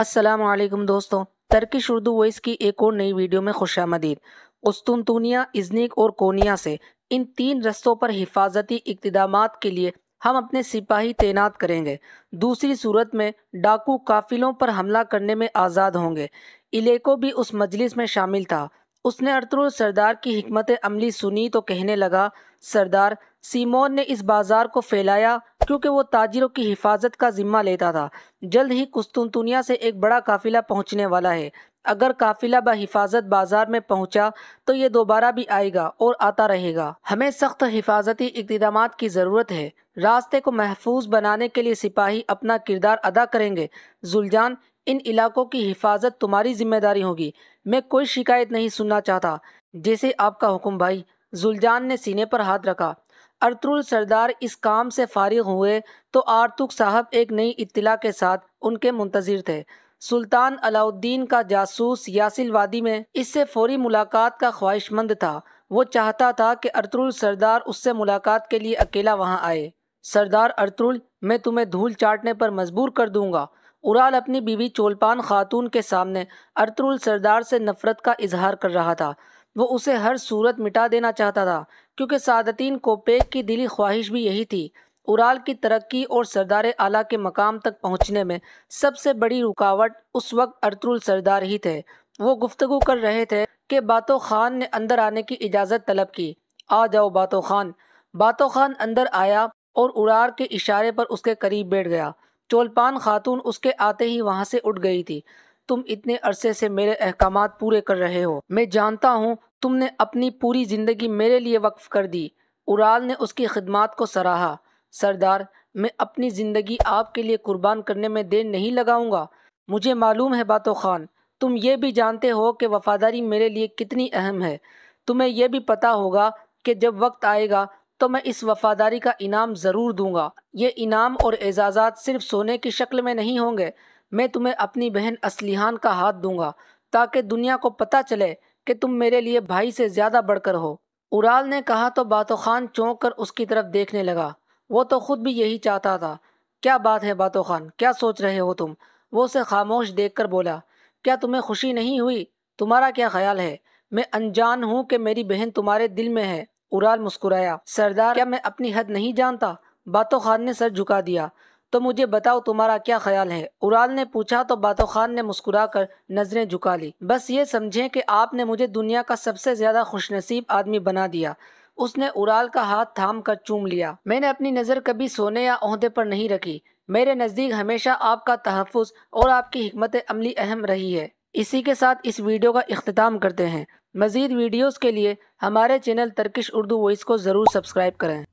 असलम दोस्तों Turkish Urdu voice की एक और नई वीडियो में खुश आमदीद उस्तुनतूनिया इजनिक और कोनिया से इन तीन रस्तों पर हिफाजती इकतदाम के लिए हम अपने सिपाही तैनात करेंगे दूसरी सूरत में डाकू काफिलों पर हमला करने में आज़ाद होंगे इलेको भी उस मजलिस में शामिल था उसने अर्तुल सरदार की हमत अमली सुनी तो कहने लगा सरदार सीमोन ने इस बाज़ार को फैलाया क्योंकि वो ताजिरों की हिफाजत का ज़िम्मा लेता था जल्द ही कुस्तुनतुनिया से एक बड़ा काफिला पहुंचने वाला है अगर काफिला बहिफाजत बाजार में पहुंचा तो ये दोबारा भी आएगा और आता रहेगा हमें सख्त हिफाजती इकदाम की ज़रूरत है रास्ते को महफूज बनाने के लिए सिपाही अपना किरदार अदा करेंगे जुलझान इन इलाकों की हिफाजत तुम्हारी जिम्मेदारी होगी मैं कोई शिकायत नहीं सुनना चाहता जैसे आपका हुक्म भाई जुलजान ने सीने पर हाथ रखा अर्तुल सरदार इस काम से फारिग हुए तो आरतुक साहब एक नई इतला के साथ उनके मुंतज़र थे सुल्तान अलाउद्दीन का जासूस यासिल वादी में इससे फौरी मुलाकात का ख्वाहिशमंद था वो चाहता था कि अर्तुल सरदार उससे मुलाकात के लिए अकेला वहाँ आए सरदार अर्तुल मैं तुम्हें धूल चाटने पर मजबूर कर दूंगा उराल अपनी बीवी चोलपान खातून के सामने अर्तुल सरदार से नफ़रत का इजहार कर रहा था वो उसे हर सूरत मिटा देना चाहता था क्योंकि सादतीन कोपेक की दिली ख्वाहिश भी यही थी उराल की तरक्की और सरदार आला के मकाम तक पहुंचने में सबसे बड़ी रुकावट उस वक्त अर्तुल सरदार ही थे वो गुफ्तगु कर रहे थे कि बातो खान ने अंदर आने की इजाज़त तलब की आ जाओ बातो खान बातो खान अंदर आया और उड़ार के इशारे पर उसके करीब बैठ गया चोलपान खातून उसके आते ही वहाँ से उठ गई थी तुम इतने अरसे से मेरे अहकाम पूरे कर रहे हो मैं जानता हूँ तुमने अपनी पूरी ज़िंदगी मेरे लिए वक्फ कर दी उराल ने उसकी खदमात को सराहा सरदार मैं अपनी ज़िंदगी आपके लिए कुर्बान करने में देर नहीं लगाऊंगा मुझे मालूम है बातो खान तुम ये भी जानते हो कि वफ़ादारी मेरे लिए कितनी अहम है तुम्हें यह भी पता होगा कि जब वक्त आएगा तो मैं इस वफादारी का इनाम ज़रूर दूंगा ये इनाम और एजाज़ात सिर्फ सोने की शक्ल में नहीं होंगे मैं तुम्हें अपनी बहन असलिहान का हाथ दूंगा ताकि दुनिया को पता चले कि तुम मेरे लिए भाई से ज़्यादा बढ़कर हो उराल ने कहा तो बातो खान चौंक कर उसकी तरफ देखने लगा वो तो ख़ुद भी यही चाहता था क्या बात है बातो खान क्या सोच रहे हो तुम वो उसे खामोश देख कर बोला क्या तुम्हें खुशी नहीं हुई तुम्हारा क्या ख्याल है मैं अनजान हूँ कि मेरी बहन तुम्हारे दिल में है उराल मुस्कुराया सरदार क्या मैं अपनी हद नहीं जानता बातो खान ने सर झुका दिया तो मुझे बताओ तुम्हारा क्या ख्याल है उराल ने पूछा तो बातो खान ने मुस्कुरा कर नजरें झुका ली बस ये समझे कि आपने मुझे दुनिया का सबसे ज़्यादा खुशनसीब आदमी बना दिया उसने उराल का हाथ थाम कर चूम लिया मैंने अपनी नज़र कभी सोने या अहदे पर नहीं रखी मेरे नज़दीक हमेशा आपका तहफ़ और आपकी हमत अमली अहम रही है इसी के साथ इस वीडियो का अख्ताम करते हैं मज़ीद वीडियोज़ के लिए हमारे चैनल तर्किश उर्दू वॉइस को ज़रूर सब्सक्राइब करें